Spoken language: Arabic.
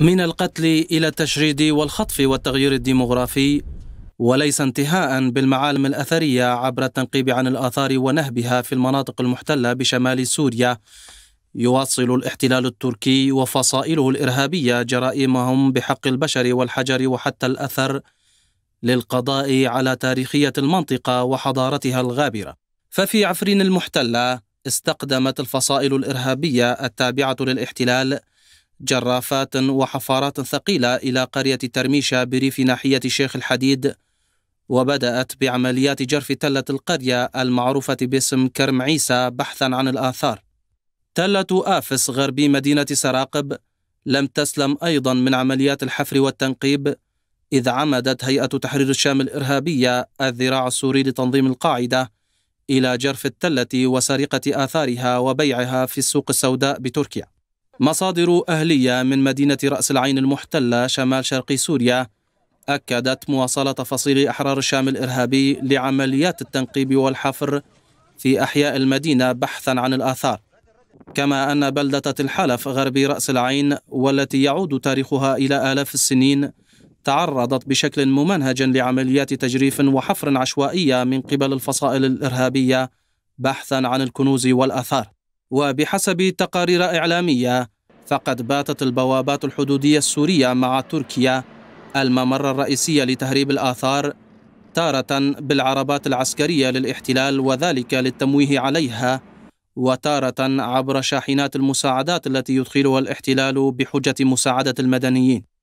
من القتل إلى التشريد والخطف والتغيير الديموغرافي وليس انتهاء بالمعالم الأثرية عبر التنقيب عن الآثار ونهبها في المناطق المحتلة بشمال سوريا يواصل الاحتلال التركي وفصائله الإرهابية جرائمهم بحق البشر والحجر وحتى الأثر للقضاء على تاريخية المنطقة وحضارتها الغابرة ففي عفرين المحتلة استقدمت الفصائل الإرهابية التابعة للاحتلال جرافات وحفارات ثقيلة إلى قرية ترميشة بريف ناحية شيخ الحديد وبدأت بعمليات جرف تلة القرية المعروفة باسم كرم عيسى بحثا عن الآثار تلة آفس غربي مدينة سراقب لم تسلم أيضا من عمليات الحفر والتنقيب إذ عمدت هيئة تحرير الشام الإرهابية الذراع السوري لتنظيم القاعدة إلى جرف التلة وسرقة آثارها وبيعها في السوق السوداء بتركيا مصادر أهلية من مدينة رأس العين المحتلة شمال شرق سوريا أكدت مواصلة تفاصيل أحرار الشام الإرهابي لعمليات التنقيب والحفر في أحياء المدينة بحثا عن الآثار كما أن بلدة الحلف غرب رأس العين والتي يعود تاريخها إلى آلاف السنين تعرضت بشكل ممنهج لعمليات تجريف وحفر عشوائية من قبل الفصائل الإرهابية بحثا عن الكنوز والآثار وبحسب تقارير إعلامية فقد باتت البوابات الحدودية السورية مع تركيا الممر الرئيسي لتهريب الآثار تارة بالعربات العسكرية للاحتلال وذلك للتمويه عليها وتارة عبر شاحنات المساعدات التي يدخلها الاحتلال بحجة مساعدة المدنيين